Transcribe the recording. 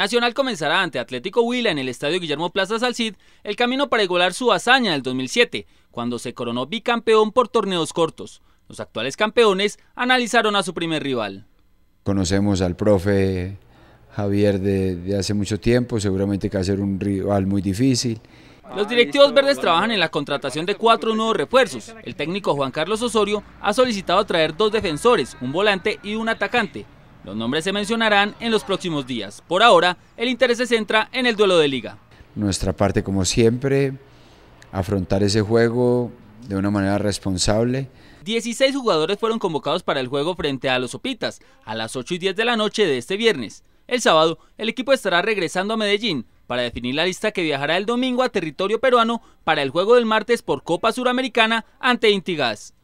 Nacional comenzará ante Atlético Huila en el Estadio Guillermo Plaza Salcid el camino para igualar su hazaña del 2007, cuando se coronó bicampeón por torneos cortos. Los actuales campeones analizaron a su primer rival. Conocemos al profe Javier de, hace mucho tiempo, seguramente que va a ser un rival muy difícil. Los directivos verdes trabajan en la contratación de cuatro nuevos refuerzos. El técnico Juan Carlos Osorio ha solicitado traer dos defensores, un volante y un atacante, los nombres se mencionarán en los próximos días. Por ahora, el interés se centra en el duelo de liga. Nuestra parte, como siempre, afrontar ese juego de una manera responsable. 16 jugadores fueron convocados para el juego frente a los Opitas a las 8 y 10 de la noche de este viernes. El sábado, el equipo estará regresando a Medellín para definir la lista que viajará el domingo a territorio peruano para el juego del martes por Copa Suramericana ante Intigas.